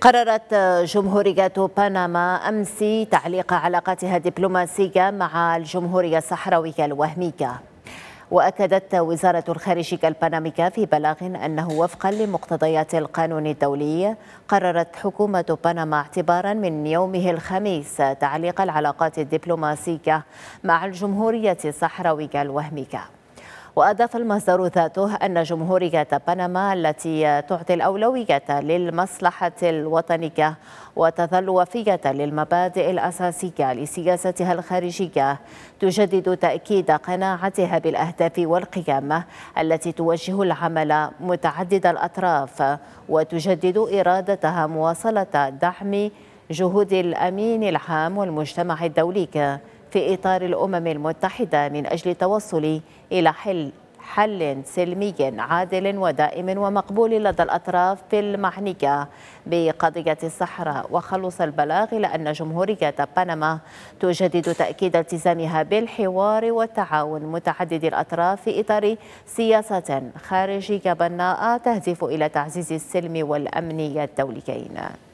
قررت جمهورية بنما أمس تعليق علاقاتها الدبلوماسية مع الجمهورية الصحراوية الوهمية وأكدت وزارة الخارجية البنمية في بلاغ أنه وفقا لمقتضيات القانون الدولي قررت حكومة بنما اعتبارا من يومه الخميس تعليق العلاقات الدبلوماسية مع الجمهورية الصحراوية الوهمية وأضاف المصدر ذاته أن جمهورية بنما التي تعطي الأولوية للمصلحة الوطنية وتظل وفية للمبادئ الأساسية لسياستها الخارجية تجدد تأكيد قناعتها بالأهداف والقيم التي توجه العمل متعدد الأطراف وتجدد إرادتها مواصلة دعم جهود الأمين العام والمجتمع الدولي في إطار الأمم المتحدة من أجل التوصل إلى حل حل سلمي عادل ودائم ومقبول لدى الأطراف المعنية بقضية الصحراء وخلص البلاغ إلى أن جمهورية بنما تجدد تأكيد التزامها بالحوار والتعاون متعدد الأطراف في إطار سياسة خارجية بناءة تهدف إلى تعزيز السلم والأمن الدوليين